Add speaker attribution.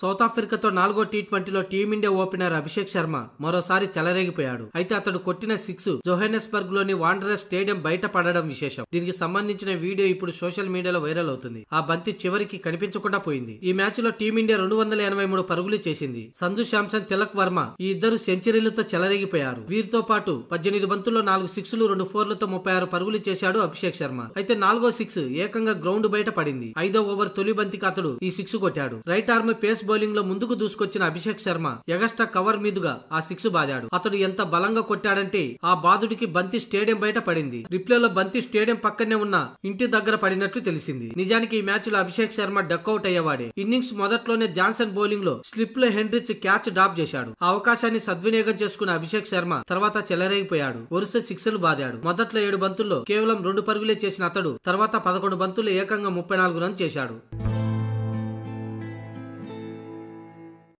Speaker 1: సౌతాఫ్రికాతో నాలుగో టీ ట్వంటీలో team India opener Abhishek Sharma మరోసారి చెలరేగిపోయాడు అయితే అతడు కొట్టిన సిక్స్ జోహెనెస్బర్గ్ లోని వాండ్రస్ స్టేడియం బయట పడడం విశేషం దీనికి సంబంధించిన వీడియో ఇప్పుడు సోషల్ మీడియాలో వైరల్ అవుతుంది ఆ బంతి చివరికి కనిపించకుండా పోయింది ఈ మ్యాచ్ లో టీమిండియా రెండు వందల ఎనభై మూడు పరుగులు చేసింది సంధు శాంసన్ తిలక్ వర్మ ఈ ఇద్దరు సెంచరీలతో చెలరేగిపోయారు వీరితో పాటు పద్దెనిమిది బంతుల్లో నాలుగు సిక్స్లు రెండు ఫోర్లతో ముప్పై ఆరు పరుగులు చేశాడు అభిషేక్ శర్మ అయితే నాలుగో సిక్స్ ఏకంగా గ్రౌండ్ బయట పడింది ఐదో ఓవర్ తొలి బంతికి అతడు ఈ సిక్స్ కొట్టాడు రైట్ ఆర్మ్ పేస్ బౌలింగ్ లో ముందుకు దూసుకొచ్చిన అభిషేక్ శర్మ ఎగస్ట కవర్ మీదుగా ఆ సిక్స్ బాదాడు అతడు ఎంత బలంగా కొట్టాడంటే ఆ బాదుడికి బంతి స్టేడియం బయట పడింది రిప్లేలో బంతి స్టేడియం పక్కనే ఉన్న ఇంటి దగ్గర పడినట్లు తెలిసింది నిజానికి ఈ మ్యాచ్ లో అభిషేక్ శర్మ డక్అౌట్ అయ్యేవాడే ఇన్నింగ్స్ మొదట్లోనే జాన్సన్ బౌలింగ్ లో స్లిప్ లో హెన్రిచ్ క్యాచ్ డ్రాప్ చేశాడు ఆ అవకాశాన్ని సద్వినియోగం చేసుకున్న అభిషేక్ శర్మ తర్వాత చెలరేగిపోయాడు వరుస లు బాదాడు మొదట్లో ఏడు బంతుల్లో కేవలం రెండు పరుగులే చేసిన అతడు తర్వాత పదకొండు బంతులు ఏకంగా ముప్పై నాలుగు రన్ చేశాడు